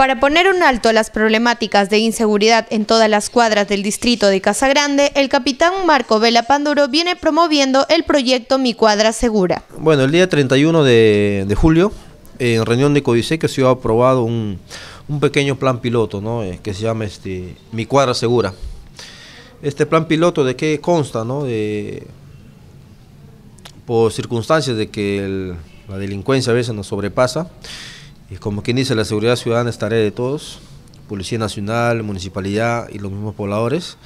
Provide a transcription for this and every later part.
Para poner un alto a las problemáticas de inseguridad en todas las cuadras del distrito de Casagrande, el capitán Marco Vela Panduro viene promoviendo el proyecto Mi Cuadra Segura. Bueno, el día 31 de, julio, en reunión de que se ha aprobado un, pequeño plan piloto eh, que se llama este, Mi Cuadra Segura. Este plan piloto de qué consta, ¿no? De, por circunstancias de que la delincuencia a veces nos sobrepasa, y como quien dice, la seguridad ciudadana es tarea de todos, Policía Nacional, Municipalidad y los mismos pobladores.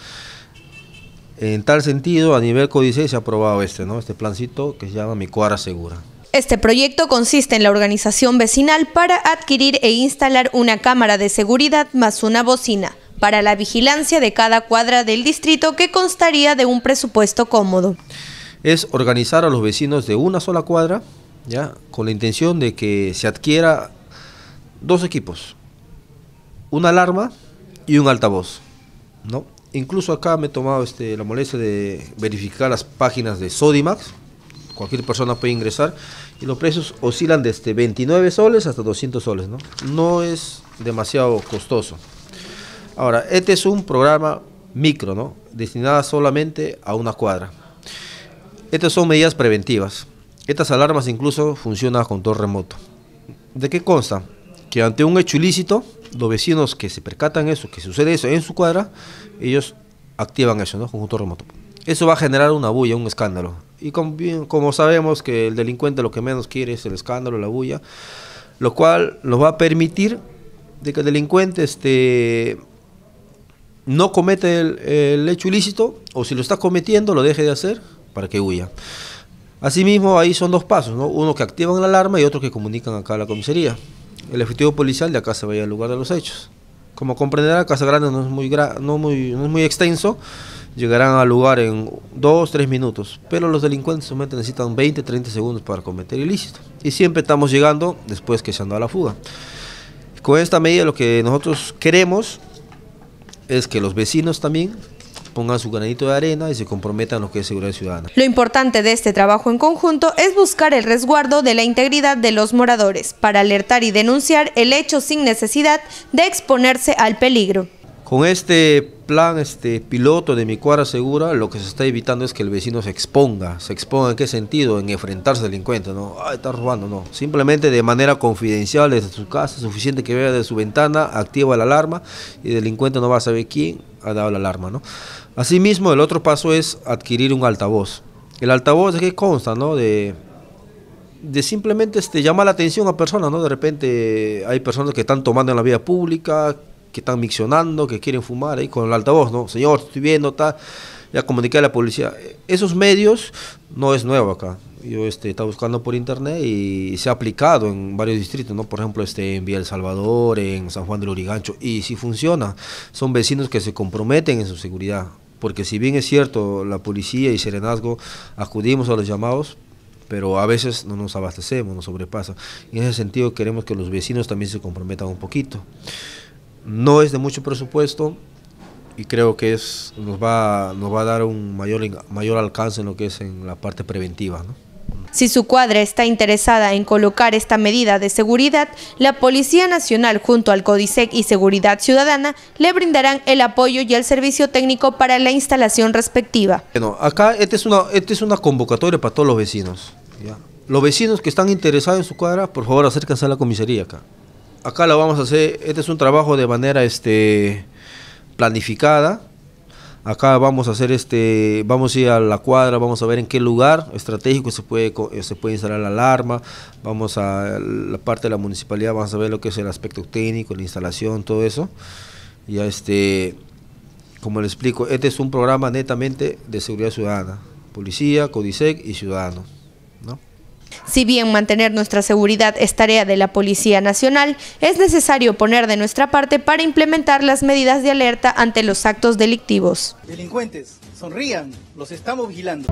En tal sentido, a nivel códice se ha aprobado este, ¿no? este plancito que se llama Mi Cuadra Segura. Este proyecto consiste en la organización vecinal para adquirir e instalar una cámara de seguridad más una bocina para la vigilancia de cada cuadra del distrito que constaría de un presupuesto cómodo. Es organizar a los vecinos de una sola cuadra, ¿ya? con la intención de que se adquiera dos equipos, una alarma y un altavoz, ¿no? Incluso acá me he tomado este, la molestia de verificar las páginas de Sodimax, cualquier persona puede ingresar, y los precios oscilan desde 29 este, soles hasta 200 soles, ¿no? es demasiado costoso. Ahora, este es un programa micro, ¿no? Destinada solamente a una cuadra. Estas son medidas preventivas. Estas alarmas incluso funcionan con todo remoto. ¿De qué consta? que ante un hecho ilícito, los vecinos que se percatan eso, que sucede eso en su cuadra, ellos activan eso, ¿no? Conjunto remoto. Eso va a generar una bulla, un escándalo. Y como sabemos que el delincuente lo que menos quiere es el escándalo, la bulla, lo cual nos va a permitir de que el delincuente este, no comete el, hecho ilícito o si lo está cometiendo lo deje de hacer para que huya. Asimismo, ahí son dos pasos, ¿no? uno que activan la alarma y otro que comunican acá a la comisaría el efectivo policial de acá se vaya al lugar de los hechos. Como comprenderá, Casa Grande no es muy, no muy, no es muy extenso, llegarán al lugar en 2, 3 minutos, pero los delincuentes solamente necesitan 20, 30 segundos para cometer ilícito. Y siempre estamos llegando después que se anda a la fuga. Con esta medida lo que nosotros queremos es que los vecinos también pongan su granito de arena y se comprometan a lo que es seguridad ciudadana. Lo importante de este trabajo en conjunto es buscar el resguardo de la integridad de los moradores para alertar y denunciar el hecho sin necesidad de exponerse al peligro. Con este plan este piloto de mi cuadra segura, lo que se está evitando es que el vecino se exponga. ¿Se exponga en qué sentido? En enfrentarse al delincuente, ¿no? Ah, está robando, no. Simplemente de manera confidencial desde su casa, suficiente que vea desde su ventana, activa la alarma y el delincuente no va a saber quién ha dado la alarma, ¿no? Asimismo, el otro paso es adquirir un altavoz. El altavoz es que consta, ¿no? De, de simplemente este, llamar la atención a personas, ¿no? De repente eh, hay personas que están tomando en la vía pública, que están miccionando, que quieren fumar ahí con el altavoz, ¿no? Señor, estoy viendo, está, ya comuniqué a la policía. Esos medios no es nuevo acá. Yo este, estaba buscando por internet y se ha aplicado en varios distritos, ¿no? Por ejemplo, este, en Vía El Salvador, en San Juan de Lurigancho y sí funciona. Son vecinos que se comprometen en su seguridad porque si bien es cierto, la policía y Serenazgo acudimos a los llamados, pero a veces no nos abastecemos, nos sobrepasa. Y en ese sentido queremos que los vecinos también se comprometan un poquito. No es de mucho presupuesto y creo que es, nos, va, nos va a dar un mayor, mayor alcance en lo que es en la parte preventiva. ¿no? Si su cuadra está interesada en colocar esta medida de seguridad, la Policía Nacional junto al CODISEC y Seguridad Ciudadana le brindarán el apoyo y el servicio técnico para la instalación respectiva. Bueno, acá esta es una, convocatoria para todos los vecinos. Los vecinos que están interesados en su cuadra, por favor acérquense a la comisaría acá. Acá la vamos a hacer, este es un trabajo de manera este, planificada, acá vamos a hacer este, vamos a ir a la cuadra, vamos a ver en qué lugar estratégico se puede, eh, se puede instalar la alarma, vamos a la parte de la municipalidad, vamos a ver lo que es el aspecto técnico, la instalación, todo eso. Ya este, como le explico, este es un programa netamente de seguridad ciudadana, policía, CODISEC y ciudadanos, ¿no? Si bien mantener nuestra seguridad es tarea de la Policía Nacional, es necesario poner de nuestra parte para implementar las medidas de alerta ante los actos delictivos. Delincuentes, sonrían, los estamos vigilando.